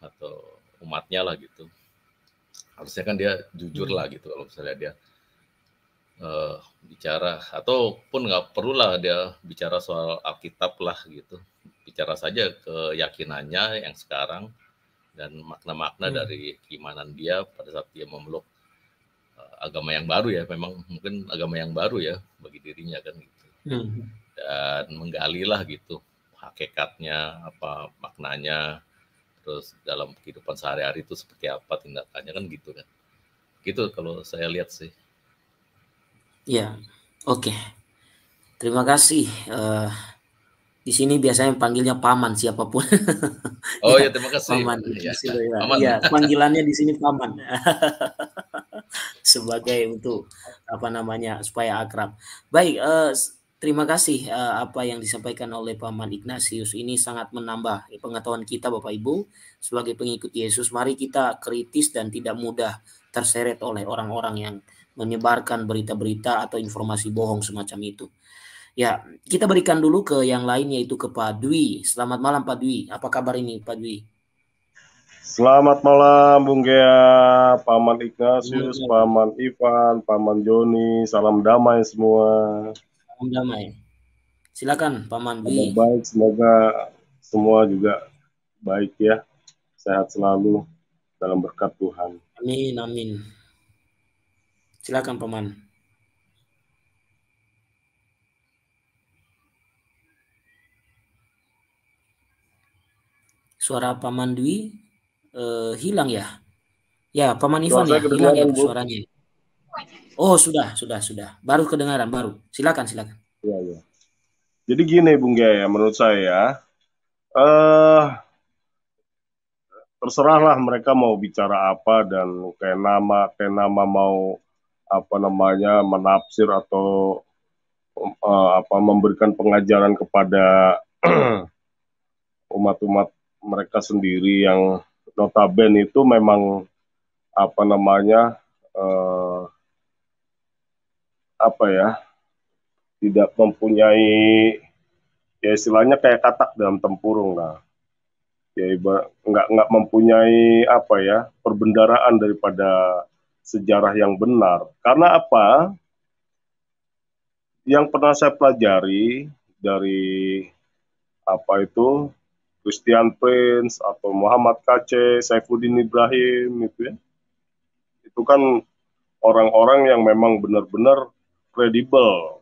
atau umatnya lah gitu harusnya kan dia jujur hmm. lah gitu kalau misalnya dia uh, bicara ataupun nggak lah dia bicara soal Alkitab lah gitu bicara saja keyakinannya yang sekarang dan makna-makna hmm. dari keimanan dia pada saat dia memeluk uh, agama yang baru ya memang mungkin agama yang baru ya bagi dirinya kan gitu hmm. dan menggalilah gitu hakikatnya apa maknanya terus dalam kehidupan sehari-hari itu seperti apa tindakannya kan gitu kan gitu kalau saya lihat sih ya oke okay. terima kasih uh, di sini biasanya panggilnya paman siapapun oh ya, ya terima kasih paman ya, sini, ya. paman. ya panggilannya di sini paman sebagai untuk apa namanya supaya akrab baik uh, Terima kasih uh, apa yang disampaikan oleh Paman Ignatius ini sangat menambah pengetahuan kita Bapak Ibu sebagai pengikut Yesus. Mari kita kritis dan tidak mudah terseret oleh orang-orang yang menyebarkan berita-berita atau informasi bohong semacam itu. Ya, kita berikan dulu ke yang lain yaitu ke Pak Dwi. Selamat malam Pak Dwi. Apa kabar ini Pak Dwi? Selamat malam Bung Gea, Paman Ignatius, Paman Ivan, Paman Joni. Salam damai semua. Om damai. Silakan Paman Dwi. Baik, semoga semua juga baik ya. Sehat selalu dalam berkat Tuhan. Amin, amin. Silakan Paman. Suara Paman Dwi eh, hilang ya? Ya, Paman Ivan ya, hilang ya suaranya. Oh sudah sudah sudah baru kedengaran baru silakan silakan. Iya iya. Jadi gini Bung Gaya menurut saya eh uh, terserahlah mereka mau bicara apa dan kayak nama kayak nama mau apa namanya menafsir atau uh, apa memberikan pengajaran kepada umat-umat mereka sendiri yang notaben itu memang apa namanya uh, apa ya tidak mempunyai ya istilahnya kayak katak dalam tempurung lah ya nggak nggak mempunyai apa ya perbendaraan daripada sejarah yang benar karena apa yang pernah saya pelajari dari apa itu Christian Prince atau Muhammad Kace, Saifuddin Ibrahim itu ya. Itu kan orang-orang yang memang benar-benar kredibel.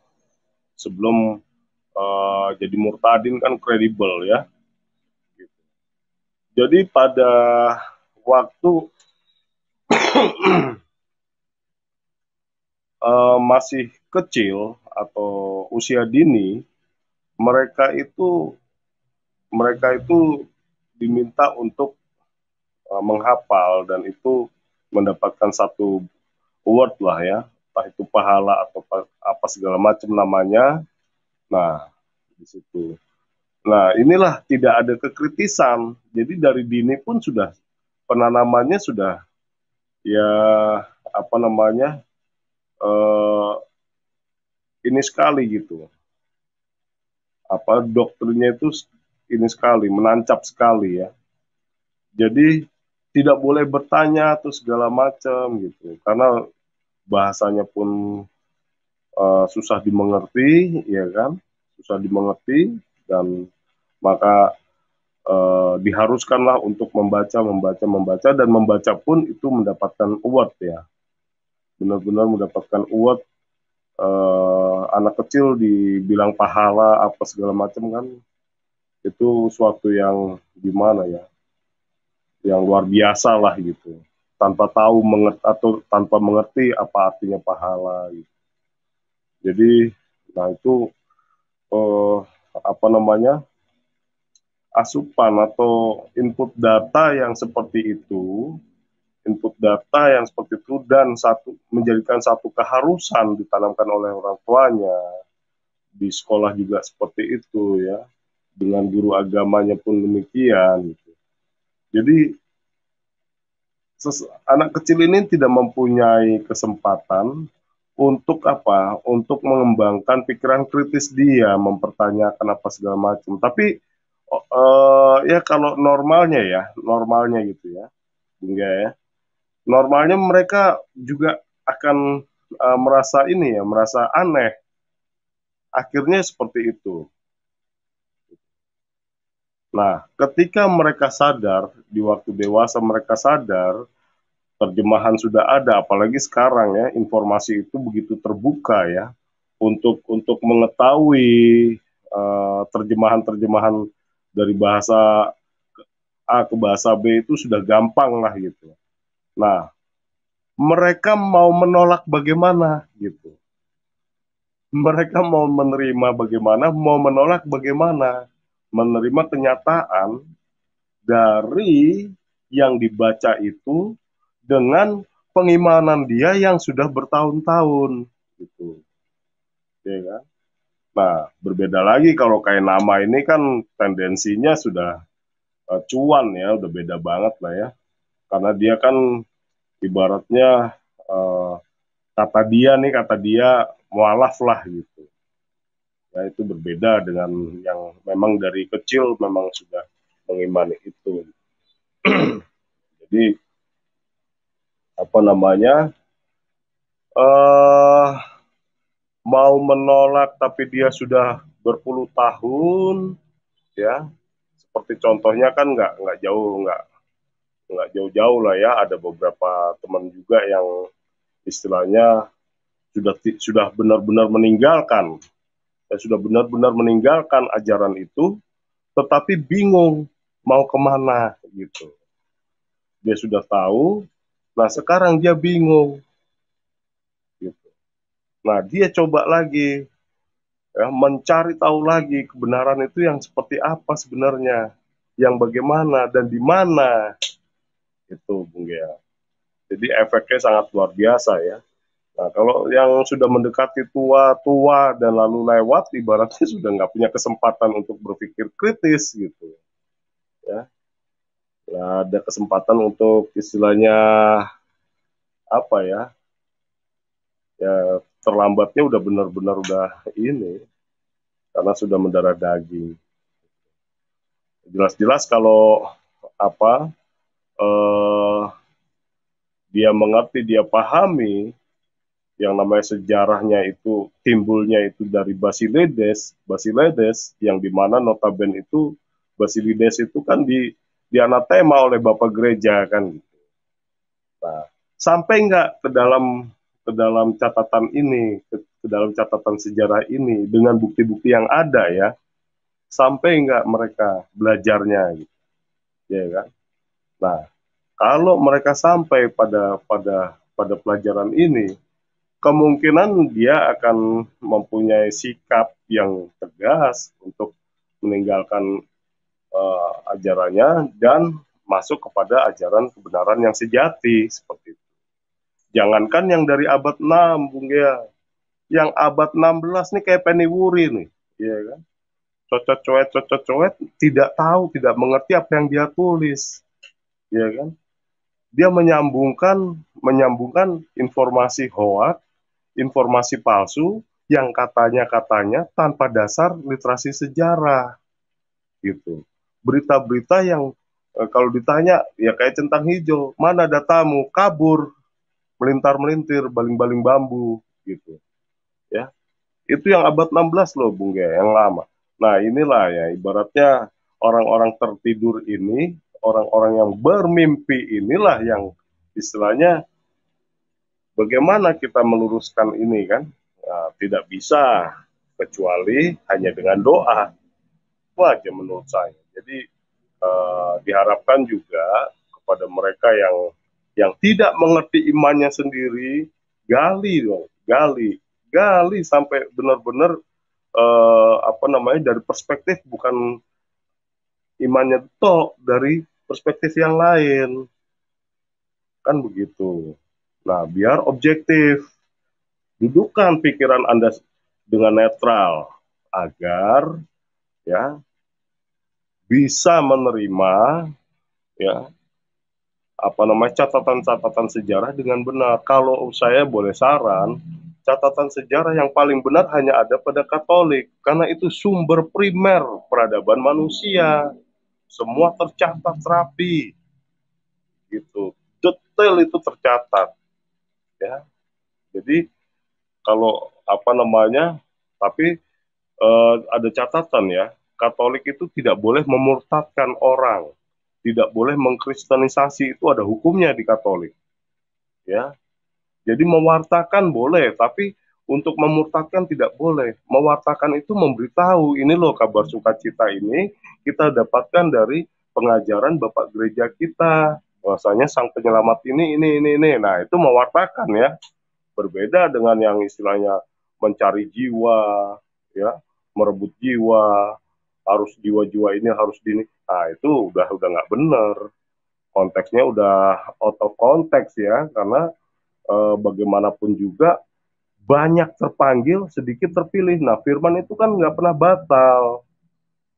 Sebelum uh, jadi murtadin kan kredibel ya. Gitu. Jadi pada waktu uh, masih kecil atau usia dini, mereka itu mereka itu diminta untuk uh, menghafal dan itu mendapatkan satu award lah ya entah itu pahala atau apa segala macam namanya. Nah, di situ. Nah, inilah tidak ada kekritisan. Jadi dari dini pun sudah penanamannya sudah ya apa namanya? eh ini sekali gitu. Apa doktrinnya itu ini sekali, menancap sekali ya. Jadi tidak boleh bertanya atau segala macam gitu karena bahasanya pun uh, susah dimengerti, ya kan? Susah dimengerti dan maka uh, diharuskanlah untuk membaca, membaca, membaca dan membaca pun itu mendapatkan award ya. Benar-benar mendapatkan award uh, anak kecil dibilang pahala apa segala macam kan itu suatu yang gimana ya? Yang luar biasa lah gitu tanpa tahu mengerti atau tanpa mengerti apa artinya pahala gitu. Jadi nah itu eh, apa namanya asupan atau input data yang seperti itu input data yang seperti itu dan satu menjadikan satu keharusan ditanamkan oleh orang tuanya di sekolah juga seperti itu ya dengan guru agamanya pun demikian gitu. jadi anak kecil ini tidak mempunyai kesempatan untuk apa? Untuk mengembangkan pikiran kritis dia, mempertanyakan apa segala macam. Tapi uh, ya kalau normalnya ya, normalnya gitu ya, enggak ya. Normalnya mereka juga akan uh, merasa ini ya, merasa aneh. Akhirnya seperti itu. Nah, ketika mereka sadar di waktu dewasa mereka sadar terjemahan sudah ada, apalagi sekarang ya informasi itu begitu terbuka ya untuk untuk mengetahui eh, terjemahan-terjemahan uh, dari bahasa A ke bahasa B itu sudah gampang lah gitu. Nah, mereka mau menolak bagaimana gitu. Mereka mau menerima bagaimana, mau menolak bagaimana menerima kenyataan dari yang dibaca itu dengan pengimanan dia yang sudah bertahun-tahun gitu. Ya kan? Nah, berbeda lagi kalau kayak nama ini kan tendensinya sudah uh, cuan ya, udah beda banget lah ya. Karena dia kan ibaratnya uh, kata dia nih kata dia mualaf lah gitu nah itu berbeda dengan yang memang dari kecil memang sudah mengimani itu jadi apa namanya uh, mau menolak tapi dia sudah berpuluh tahun ya seperti contohnya kan nggak nggak jauh nggak nggak jauh-jauh lah ya ada beberapa teman juga yang istilahnya sudah sudah benar-benar meninggalkan yang sudah benar-benar meninggalkan ajaran itu, tetapi bingung mau kemana gitu. Dia sudah tahu, nah sekarang dia bingung. Gitu. Nah dia coba lagi ya, mencari tahu lagi kebenaran itu yang seperti apa sebenarnya, yang bagaimana dan di mana itu Bung Gea. Jadi efeknya sangat luar biasa ya. Nah, kalau yang sudah mendekati tua-tua dan lalu lewat, ibaratnya sudah nggak punya kesempatan untuk berpikir kritis gitu. Ya, nah ada kesempatan untuk istilahnya apa ya? Ya terlambatnya udah benar-benar udah ini karena sudah mendarah daging. Jelas-jelas kalau apa eh, dia mengerti, dia pahami, yang namanya sejarahnya itu timbulnya itu dari Basilides, Basilides yang dimana notaben itu Basilides itu kan di dianatema oleh Bapak Gereja kan. Nah, sampai nggak ke dalam ke dalam catatan ini, ke, ke dalam catatan sejarah ini dengan bukti-bukti yang ada ya, sampai nggak mereka belajarnya gitu, ya kan? Nah, kalau mereka sampai pada pada pada pelajaran ini, kemungkinan dia akan mempunyai sikap yang tegas untuk meninggalkan uh, ajarannya dan masuk kepada ajaran kebenaran yang sejati seperti itu. Jangankan yang dari abad 6, Bung ya. Yang abad 16 nih kayak peniwuri nih, iya kan? Cocot coet, cocot coet, tidak tahu, tidak mengerti apa yang dia tulis. Iya kan? Dia menyambungkan menyambungkan informasi hoax informasi palsu yang katanya-katanya tanpa dasar literasi sejarah. Gitu. Berita-berita yang e, kalau ditanya ya kayak centang hijau, mana datamu? Kabur, melintar-melintir, baling-baling bambu gitu. Ya. Itu yang abad 16 loh Bung ya yang lama. Nah, inilah ya ibaratnya orang-orang tertidur ini, orang-orang yang bermimpi inilah yang istilahnya Bagaimana kita meluruskan ini kan? Nah, tidak bisa kecuali hanya dengan doa. Itu aja menurut saya. Jadi eh, diharapkan juga kepada mereka yang yang tidak mengerti imannya sendiri, gali dong, gali, gali sampai benar-benar eh, apa namanya dari perspektif bukan imannya tok dari perspektif yang lain. Kan begitu. Nah, biar objektif. Dudukan pikiran Anda dengan netral agar ya bisa menerima ya apa namanya catatan-catatan sejarah dengan benar. Kalau saya boleh saran, catatan sejarah yang paling benar hanya ada pada Katolik karena itu sumber primer peradaban manusia. Semua tercatat rapi. Gitu. Detail itu tercatat ya jadi kalau apa namanya tapi eh, ada catatan ya Katolik itu tidak boleh memurtadkan orang tidak boleh mengkristenisasi itu ada hukumnya di Katolik ya jadi mewartakan boleh tapi untuk memurtadkan tidak boleh. Mewartakan itu memberitahu, ini loh kabar sukacita ini kita dapatkan dari pengajaran Bapak gereja kita, bahwasanya sang penyelamat ini ini ini ini nah itu mewartakan ya berbeda dengan yang istilahnya mencari jiwa ya merebut jiwa harus jiwa-jiwa ini harus dini nah itu udah udah nggak bener konteksnya udah out konteks ya karena e, bagaimanapun juga banyak terpanggil sedikit terpilih nah Firman itu kan nggak pernah batal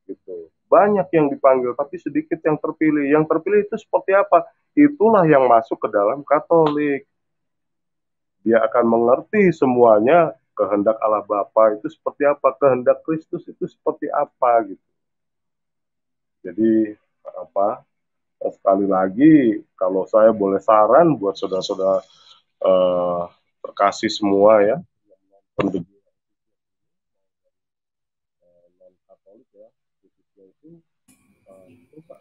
gitu banyak yang dipanggil tapi sedikit yang terpilih yang terpilih itu seperti apa itulah yang masuk ke dalam Katolik. Dia akan mengerti semuanya kehendak Allah Bapa itu seperti apa, kehendak Kristus itu seperti apa gitu. Jadi apa? Sekali lagi kalau saya boleh saran buat saudara-saudara eh, terkasih semua ya, yang Katolik ya khususnya itu uh,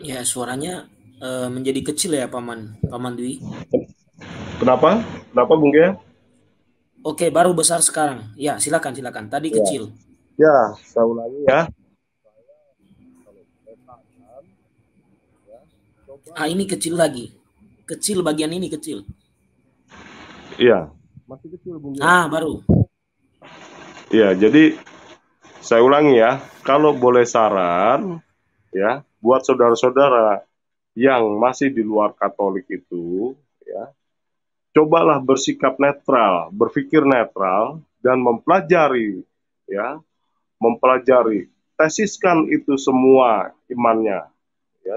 ya suaranya uh, menjadi kecil ya paman paman Dwi kenapa kenapa Bung Ge oke baru besar sekarang ya silakan silakan tadi ya. kecil ya saya ulangi ya Ah ini kecil lagi, kecil bagian ini kecil. Iya. Masih kecil bung. Ah baru. Iya jadi saya ulangi ya, kalau boleh saran ya buat saudara-saudara yang masih di luar Katolik itu ya cobalah bersikap netral, berpikir netral dan mempelajari ya mempelajari tesiskan itu semua imannya ya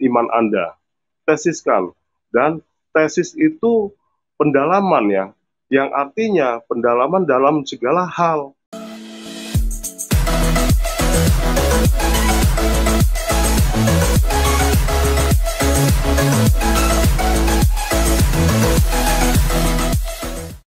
iman Anda tesiskan dan tesis itu pendalaman ya yang artinya pendalaman dalam segala hal